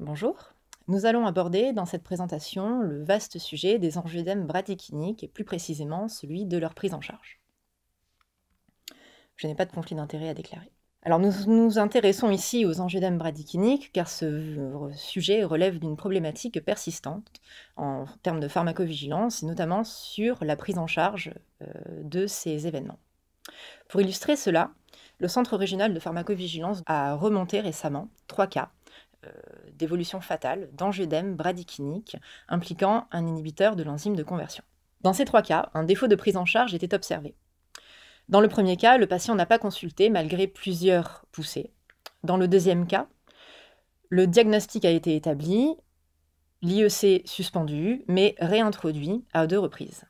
Bonjour. Nous allons aborder dans cette présentation le vaste sujet des enjeux bradykiniques et plus précisément celui de leur prise en charge. Je n'ai pas de conflit d'intérêt à déclarer. Alors nous nous intéressons ici aux enjeux bradykiniques car ce sujet relève d'une problématique persistante en termes de pharmacovigilance et notamment sur la prise en charge euh, de ces événements. Pour illustrer cela, le Centre régional de pharmacovigilance a remonté récemment trois cas euh, d'évolution fatale, d'angioedème bradykinique impliquant un inhibiteur de l'enzyme de conversion. Dans ces trois cas, un défaut de prise en charge était observé. Dans le premier cas, le patient n'a pas consulté malgré plusieurs poussées. Dans le deuxième cas, le diagnostic a été établi, l'IEC suspendu, mais réintroduit à deux reprises.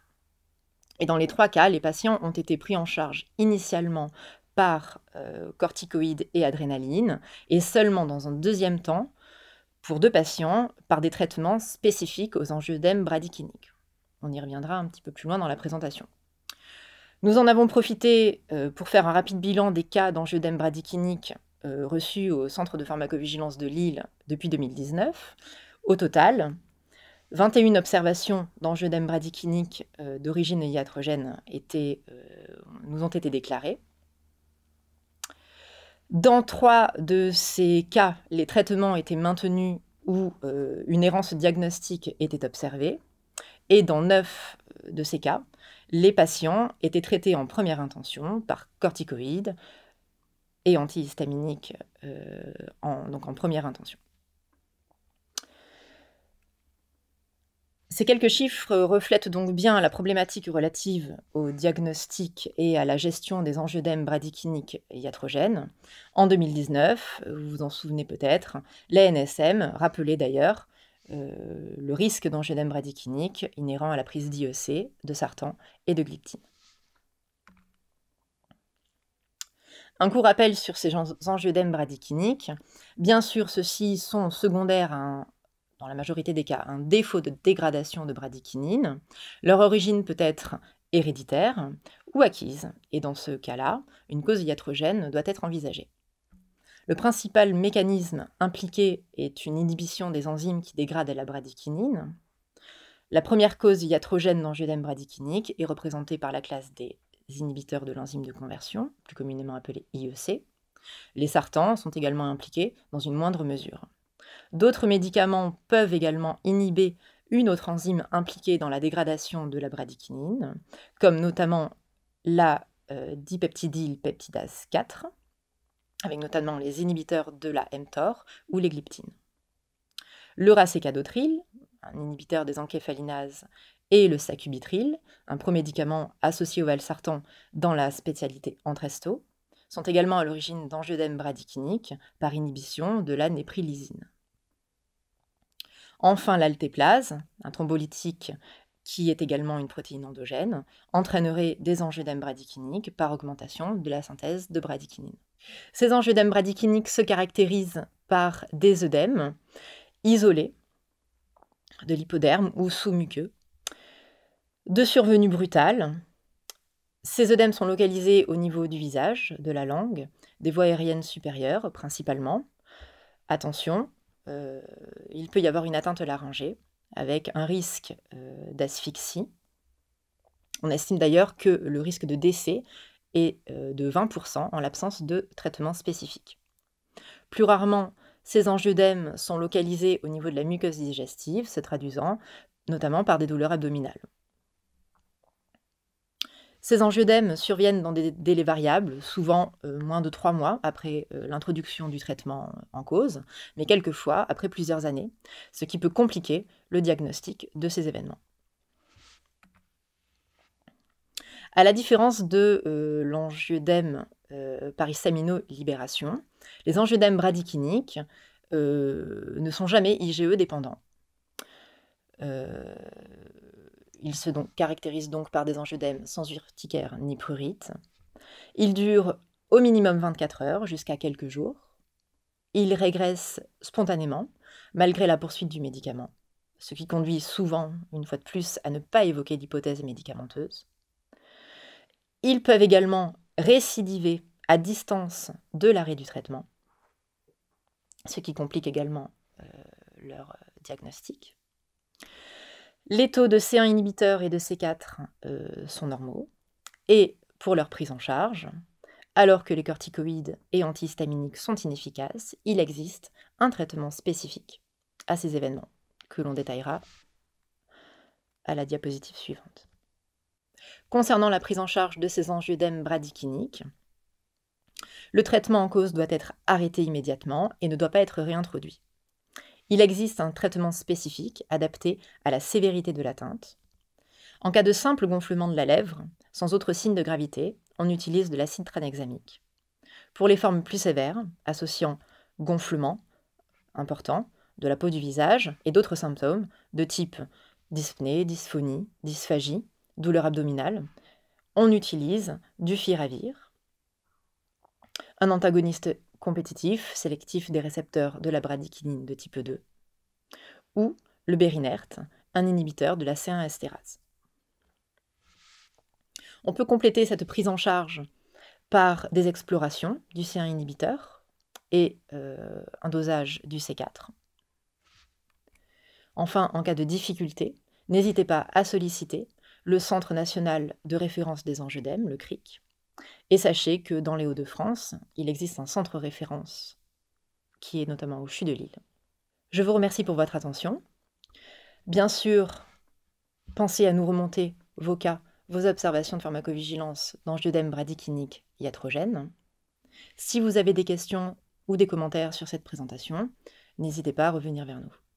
Et dans les trois cas, les patients ont été pris en charge initialement par euh, corticoïdes et adrénaline, et seulement dans un deuxième temps, pour deux patients, par des traitements spécifiques aux angioedèmes bradykiniques. On y reviendra un petit peu plus loin dans la présentation. Nous en avons profité euh, pour faire un rapide bilan des cas d'enjeux bradykiniques euh, reçus au Centre de pharmacovigilance de Lille depuis 2019. Au total, 21 observations d'enjeudèmes bradykinique d'origine iatrogène nous ont été déclarées dans trois de ces cas, les traitements étaient maintenus ou euh, une errance diagnostique était observée. Et dans neuf euh, de ces cas, les patients étaient traités en première intention par corticoïdes et antihistaminiques euh, donc en première intention. Ces quelques chiffres euh, reflètent donc bien la problématique relative au diagnostic et à la gestion des angiodèmes bradykiniques et iatrogènes. En 2019, vous vous en souvenez peut-être, l'ANSM rappelait d'ailleurs euh, le risque d'angiodèmes bradykiniques inhérent à la prise d'IEC, de sartan et de glyptine. Un court rappel sur ces angiodèmes bradykiniques. Bien sûr, ceux-ci sont secondaires à un dans la majorité des cas, un défaut de dégradation de bradykinine. Leur origine peut être héréditaire ou acquise, et dans ce cas-là, une cause iatrogène doit être envisagée. Le principal mécanisme impliqué est une inhibition des enzymes qui dégradent la bradykinine. La première cause iatrogène d'angioedème bradykinique est représentée par la classe des inhibiteurs de l'enzyme de conversion, plus communément appelée IEC. Les sartans sont également impliqués dans une moindre mesure. D'autres médicaments peuvent également inhiber une autre enzyme impliquée dans la dégradation de la bradykinine, comme notamment la dipeptidyl euh, dipeptidylpeptidase 4, avec notamment les inhibiteurs de la mTOR ou les glyptines. Le racécadotril, un inhibiteur des encéphalinases, et le sacubitril, un promédicament associé au valsartan dans la spécialité Entresto, sont également à l'origine d'angiodèmes bradykiniques par inhibition de la néprilysine. Enfin, l'altéplase, un thrombolytique qui est également une protéine endogène, entraînerait des enjeux bradychiniques par augmentation de la synthèse de bradykinine. Ces enjeux bradychiniques se caractérisent par des œdèmes isolés de l'hypoderme ou sous-muqueux, de survenue brutale. Ces œdèmes sont localisés au niveau du visage, de la langue, des voies aériennes supérieures principalement. Attention, euh, il peut y avoir une atteinte laryngée avec un risque euh, d'asphyxie. On estime d'ailleurs que le risque de décès est euh, de 20% en l'absence de traitement spécifique. Plus rarement, ces angiodèmes sont localisés au niveau de la muqueuse digestive, se traduisant notamment par des douleurs abdominales. Ces angiodèmes surviennent dans des délais variables, souvent euh, moins de trois mois après euh, l'introduction du traitement en cause, mais quelquefois après plusieurs années, ce qui peut compliquer le diagnostic de ces événements. À la différence de euh, l'angiodème par samino libération les angiodèmes bradykiniques ne sont jamais IgE dépendants. Ils se caractérisent donc par des angioedèmes sans urticaire ni prurite. Ils durent au minimum 24 heures jusqu'à quelques jours. Ils régressent spontanément, malgré la poursuite du médicament, ce qui conduit souvent, une fois de plus, à ne pas évoquer d'hypothèse médicamenteuse. Ils peuvent également récidiver à distance de l'arrêt du traitement, ce qui complique également euh, leur euh, diagnostic. Les taux de C1 inhibiteur et de C4 euh, sont normaux, et pour leur prise en charge, alors que les corticoïdes et antihistaminiques sont inefficaces, il existe un traitement spécifique à ces événements, que l'on détaillera à la diapositive suivante. Concernant la prise en charge de ces angiodèmes bradykiniques, le traitement en cause doit être arrêté immédiatement et ne doit pas être réintroduit. Il existe un traitement spécifique adapté à la sévérité de l'atteinte. En cas de simple gonflement de la lèvre, sans autre signe de gravité, on utilise de l'acide tranexamique. Pour les formes plus sévères, associant gonflement important de la peau du visage et d'autres symptômes de type dyspnée, dysphonie, dysphagie, douleur abdominale, on utilise du firavir, un antagoniste compétitif sélectif des récepteurs de la bradykinine de type 2, ou le bérinerte, un inhibiteur de la C1 estérase. On peut compléter cette prise en charge par des explorations du C1 inhibiteur et euh, un dosage du C4. Enfin, en cas de difficulté, n'hésitez pas à solliciter le Centre national de référence des angiodèmes le CRIC, et sachez que dans les Hauts-de-France, il existe un centre référence qui est notamment au CHU de Lille. Je vous remercie pour votre attention. Bien sûr, pensez à nous remonter vos cas, vos observations de pharmacovigilance dans diodème bradykinique iatrogène. Si vous avez des questions ou des commentaires sur cette présentation, n'hésitez pas à revenir vers nous.